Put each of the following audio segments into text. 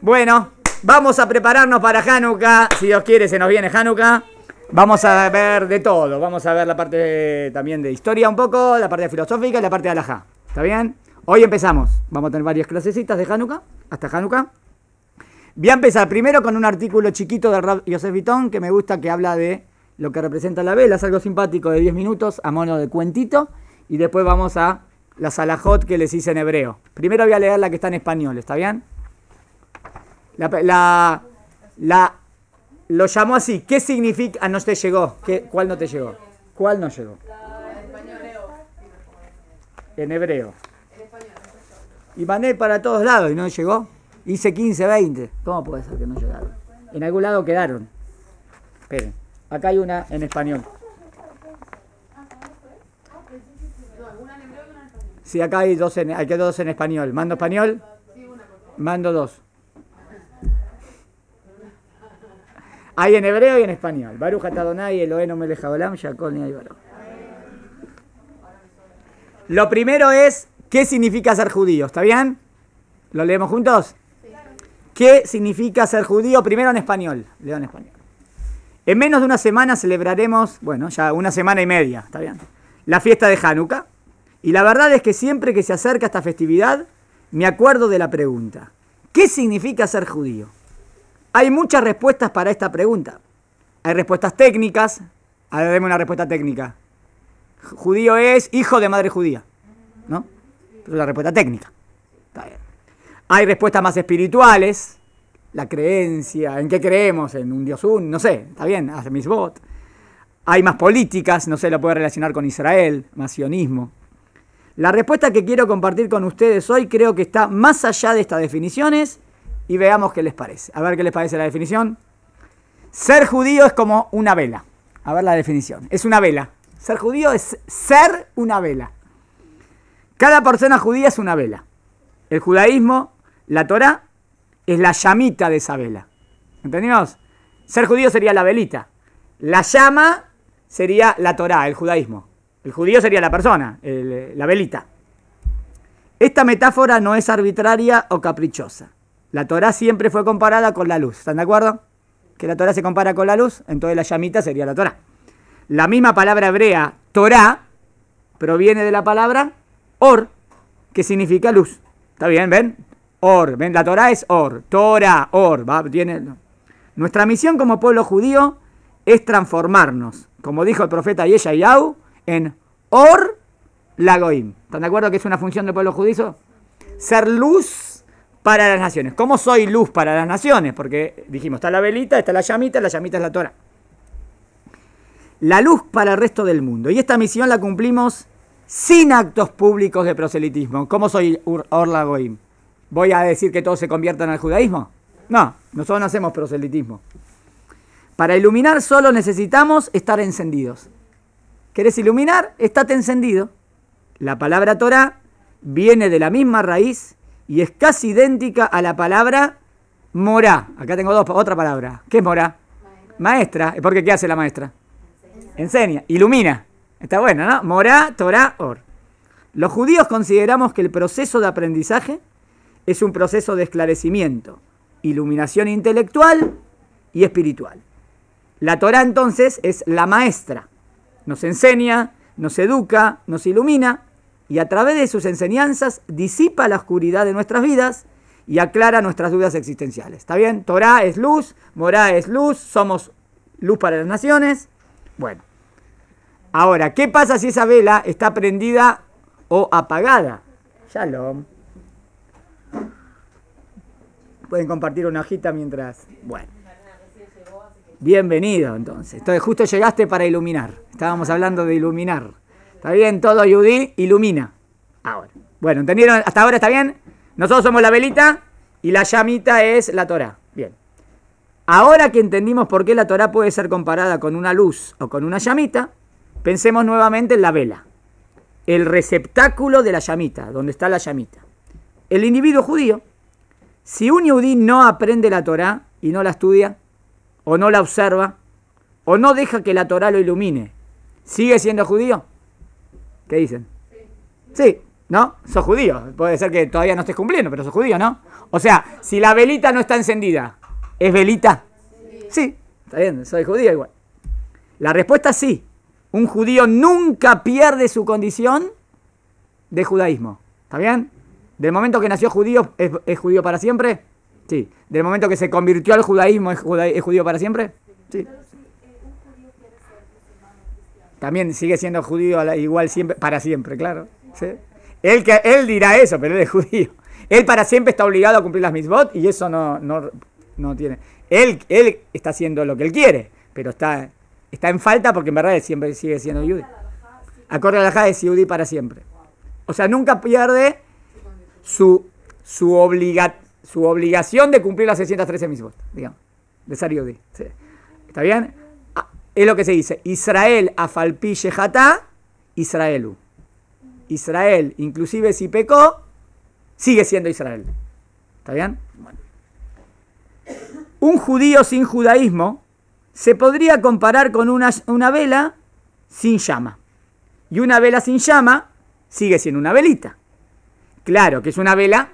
Bueno, vamos a prepararnos para Hanukkah. Si Dios quiere, se nos viene Hanukkah. Vamos a ver de todo. Vamos a ver la parte también de historia un poco, la parte filosófica y la parte de alajá. ¿Está bien? Hoy empezamos. Vamos a tener varias clasecitas de Hanukkah, hasta Hanukkah. Voy a empezar primero con un artículo chiquito de Joseph Yosef Vitón que me gusta, que habla de lo que representa la vela. Es algo simpático de 10 minutos a mono de cuentito. Y después vamos a la salajot que les hice en hebreo. Primero voy a leer la que está en español, ¿está bien? La, la, lo llamó así. ¿Qué significa? Ah, no te llegó. ¿Qué, ¿Cuál no te llegó? ¿Cuál no llegó? En hebreo. Y mandé para todos lados y no llegó. Hice 15, 20. ¿Cómo puede ser que no llegaron? En algún lado quedaron. Esperen. Acá hay una en español. Sí, acá hay dos en, hay dos en español. ¿Mando español? Mando dos. Hay en hebreo y en español. Lo primero es, ¿qué significa ser judío? ¿Está bien? ¿Lo leemos juntos? ¿Qué significa ser judío? Primero en español. Leo en español. En menos de una semana celebraremos, bueno, ya una semana y media, ¿está bien? La fiesta de Hanukkah. Y la verdad es que siempre que se acerca esta festividad, me acuerdo de la pregunta, ¿qué significa ser judío? Hay muchas respuestas para esta pregunta. Hay respuestas técnicas. A una respuesta técnica. Judío es hijo de madre judía. ¿No? Es la respuesta técnica. Hay respuestas más espirituales. La creencia, en qué creemos, en un Dios un, no sé, está bien, hace mis votos. Hay más políticas, no sé, lo puede relacionar con Israel, más sionismo. La respuesta que quiero compartir con ustedes hoy creo que está más allá de estas definiciones y veamos qué les parece. A ver qué les parece la definición. Ser judío es como una vela. A ver la definición. Es una vela. Ser judío es ser una vela. Cada persona judía es una vela. El judaísmo, la Torah, es la llamita de esa vela. ¿Entendimos? Ser judío sería la velita. La llama sería la Torah, el judaísmo. El judío sería la persona, la velita. Esta metáfora no es arbitraria o caprichosa. La Torah siempre fue comparada con la luz. ¿Están de acuerdo? Que la Torah se compara con la luz, entonces la llamita sería la Torah. La misma palabra hebrea, Torah, proviene de la palabra or, que significa luz. ¿Está bien? ¿Ven? Or. ¿Ven? La Torah es or. Torah, or. ¿va? Nuestra misión como pueblo judío es transformarnos, como dijo el profeta Yeshayahu, en or lagoim. ¿Están de acuerdo que es una función del pueblo judío? Ser luz para las naciones. ¿Cómo soy luz para las naciones? Porque dijimos, está la velita, está la llamita, la llamita es la Torah. La luz para el resto del mundo. Y esta misión la cumplimos sin actos públicos de proselitismo. ¿Cómo soy Orla Goim? ¿Voy a decir que todos se conviertan al judaísmo? No, nosotros no hacemos proselitismo. Para iluminar solo necesitamos estar encendidos. ¿Querés iluminar? Estate encendido. La palabra Torah viene de la misma raíz y es casi idéntica a la palabra morá. Acá tengo otra palabra. ¿Qué es morá? Maestra. ¿Por qué qué hace la maestra? Enseña. Enseña. Ilumina. Está bueno, ¿no? Morá, Torá, Or. Los judíos consideramos que el proceso de aprendizaje es un proceso de esclarecimiento, iluminación intelectual y espiritual. La Torá entonces es la maestra. Nos enseña, nos educa, nos ilumina y a través de sus enseñanzas disipa la oscuridad de nuestras vidas y aclara nuestras dudas existenciales. ¿Está bien? Torah es luz, Morá es luz, somos luz para las naciones. Bueno, ahora, ¿qué pasa si esa vela está prendida o apagada? Shalom. Pueden compartir una hojita mientras. Bueno. Bienvenido entonces. Entonces justo llegaste para iluminar. Estábamos hablando de iluminar. ¿Está bien? Todo Yudí ilumina. Ahora. Bueno, ¿entendieron? ¿Hasta ahora está bien? Nosotros somos la velita y la llamita es la Torah. Bien. Ahora que entendimos por qué la Torah puede ser comparada con una luz o con una llamita, pensemos nuevamente en la vela. El receptáculo de la llamita, donde está la llamita. El individuo judío. Si un yudí no aprende la Torah y no la estudia, o no la observa, o no deja que la Torah lo ilumine, ¿sigue siendo judío? ¿Qué dicen? Sí. ¿no? Sos judío. Puede ser que todavía no estés cumpliendo, pero sos judío, ¿no? O sea, si la velita no está encendida, ¿es velita? Sí. Está bien, soy judío igual. La respuesta es sí. Un judío nunca pierde su condición de judaísmo. ¿Está bien? Del momento que nació judío, ¿es, judío para siempre? Sí. ¿Del momento que se convirtió al judaísmo, es, es judío para siempre? Sí. También sigue siendo judío igual siempre, para siempre, claro. Él, que, él dirá eso, pero él es judío. Él para siempre está obligado a cumplir las mitzvot y eso no, no, tiene. Él, él está haciendo lo que él quiere, pero está, está en falta porque en verdad siempre sigue siendo judío. Acorde a la Jade es para siempre. O sea, nunca pierde su, su, obligación de cumplir las 613 mitzvot, digamos, de ser judío. ¿sí? ¿Está bien? Es lo que se dice, Israel afalpi jatá, Israelu. Israel, inclusive si pecó, sigue siendo Israel. ¿Está bien? Un judío sin judaísmo se podría comparar con una, una vela sin llama. Y una vela sin llama sigue siendo una velita. Claro que es una vela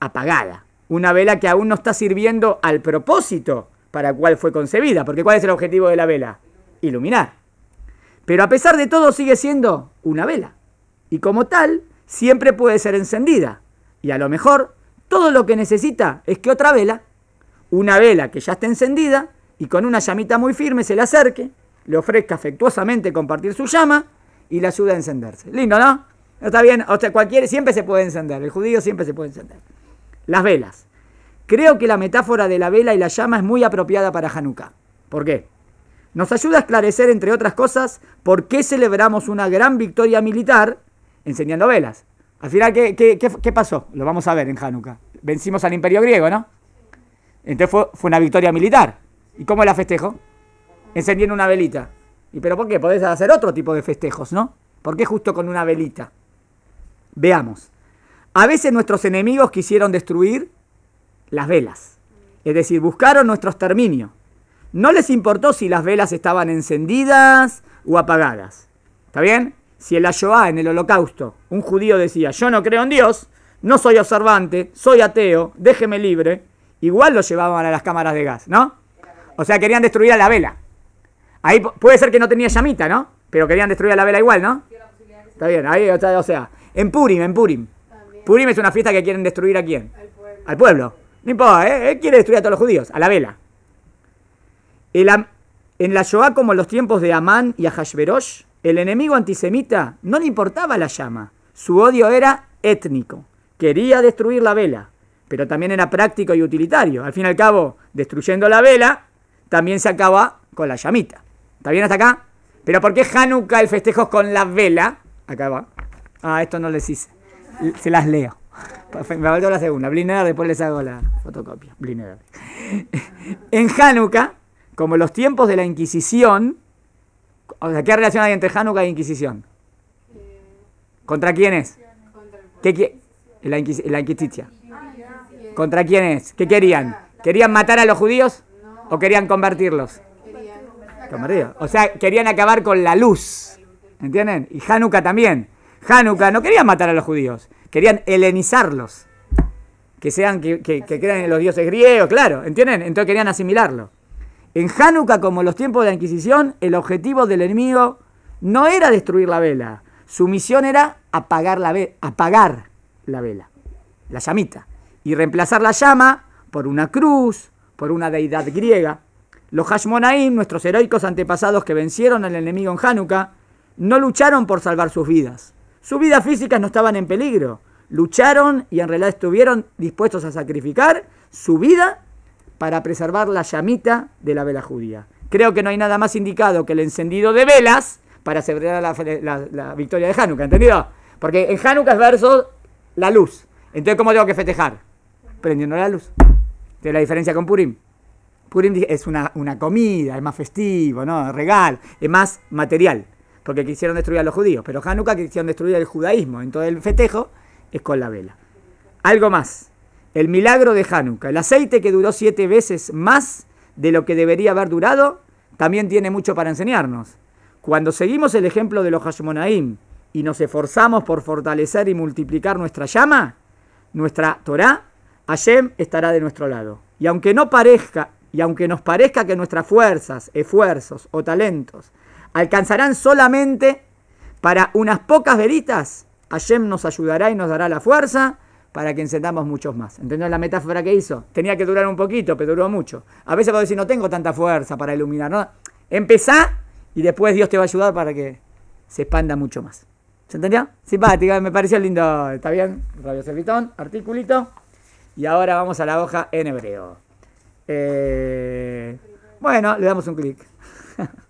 apagada, una vela que aún no está sirviendo al propósito para cual fue concebida, porque ¿cuál es el objetivo de la vela? iluminar. Pero a pesar de todo sigue siendo una vela. Y como tal, siempre puede ser encendida. Y a lo mejor todo lo que necesita es que otra vela, una vela que ya está encendida y con una llamita muy firme se le acerque, le ofrezca afectuosamente compartir su llama y le ayude a encenderse. Lindo, ¿no? Está bien, o sea, cualquiera siempre se puede encender, el judío siempre se puede encender. Las velas. Creo que la metáfora de la vela y la llama es muy apropiada para Hanukkah. ¿Por qué? nos ayuda a esclarecer, entre otras cosas, por qué celebramos una gran victoria militar encendiendo velas. Al final, ¿qué, pasó? Lo vamos a ver en Hanukkah. Vencimos al imperio griego, ¿no? Entonces fue, una victoria militar. ¿Y cómo la festejo? Encendiendo una velita. ¿Y pero por qué? Podés hacer otro tipo de festejos, ¿no? ¿Por qué justo con una velita? Veamos. A veces nuestros enemigos quisieron destruir las velas. Es decir, buscaron nuestro exterminio. No les importó si las velas estaban encendidas o apagadas. ¿Está bien? Si en la Shoah, en el holocausto, un judío decía, yo no creo en Dios, no soy observante, soy ateo, déjeme libre, igual lo llevaban a las cámaras de gas, ¿no? O sea, querían destruir a la vela. Ahí puede ser que no tenía llamita, ¿no? Pero querían destruir a la vela igual, ¿no? Está bien, ahí, o sea, en Purim, en Purim. Purim es una fiesta que quieren destruir a quién? Al pueblo. Al pueblo. No importa, ¿eh? Él quiere destruir a todos los judíos, a la vela en la Shoah, como en los tiempos de Amán y Ahashverosh, el enemigo antisemita no le importaba la llama. Su odio era étnico. Quería destruir la vela, pero también era práctico y utilitario. Al fin y al cabo, destruyendo la vela, también se acaba con la llamita. ¿Está bien hasta acá? Pero ¿por qué Hanukkah el festejo con la vela? Acá va. Ah, esto no les hice. Se las leo. Me faltó la segunda. Bliner, después les hago la fotocopia. Bliner. en Hanukkah como los tiempos de la Inquisición, o sea, ¿qué relación hay entre Hanukkah e Inquisición? Eh, ¿Contra quiénes? Contra La, Inquisitia? Ah, ¿Contra quiénes? ¿Qué querían? ¿Querían matar a los judíos o querían convertirlos? O sea, querían acabar con la luz. ¿Entienden? Y Hanukkah también. Hanukkah no querían matar a los judíos, querían helenizarlos. Que sean, que crean en los dioses griegos, claro, ¿entienden? Entonces querían asimilarlo. En Hanukkah, como en los tiempos de la Inquisición, el objetivo del enemigo no era destruir la vela. Su misión era apagar la, apagar la vela, la llamita, y reemplazar la llama por una cruz, por una deidad griega. Los Hashmonaim, nuestros heroicos antepasados que vencieron al enemigo en Hanukkah, no lucharon por salvar sus vidas. Sus vidas físicas no estaban en peligro. Lucharon y en realidad estuvieron dispuestos a sacrificar su vida para preservar la llamita de la vela judía. Creo que no hay nada más indicado que el encendido de velas para celebrar la, victoria de Hanukkah, ¿entendido? Porque en Hanukkah es verso la luz. Entonces, ¿cómo tengo que festejar? Prendiendo la luz. De la diferencia con Purim. Purim es una, comida, es más festivo, ¿no? Es regal, es más material. Porque quisieron destruir a los judíos. Pero Hanukkah quisieron destruir el judaísmo. Entonces, el festejo es con la vela. Algo más. El milagro de Hanukkah. El aceite que duró siete veces más de lo que debería haber durado, también tiene mucho para enseñarnos. Cuando seguimos el ejemplo de los Hashmonaim y nos esforzamos por fortalecer y multiplicar nuestra llama, nuestra Torah, Hashem estará de nuestro lado. Y aunque no parezca, y aunque nos parezca que nuestras fuerzas, esfuerzos o talentos alcanzarán solamente para unas pocas veritas, Hashem nos ayudará y nos dará la fuerza para que encendamos muchos más. ¿Entendés la metáfora que hizo? Tenía que durar un poquito, pero duró mucho. A veces vas decir, no tengo tanta fuerza para iluminar. ¿no? Empezá y después Dios te va a ayudar para que se expanda mucho más. ¿Se entendió? Simpática, me pareció lindo. ¿Está bien? Radio Servitón, articulito. Y ahora vamos a la hoja en hebreo. Eh, bueno, le damos un clic.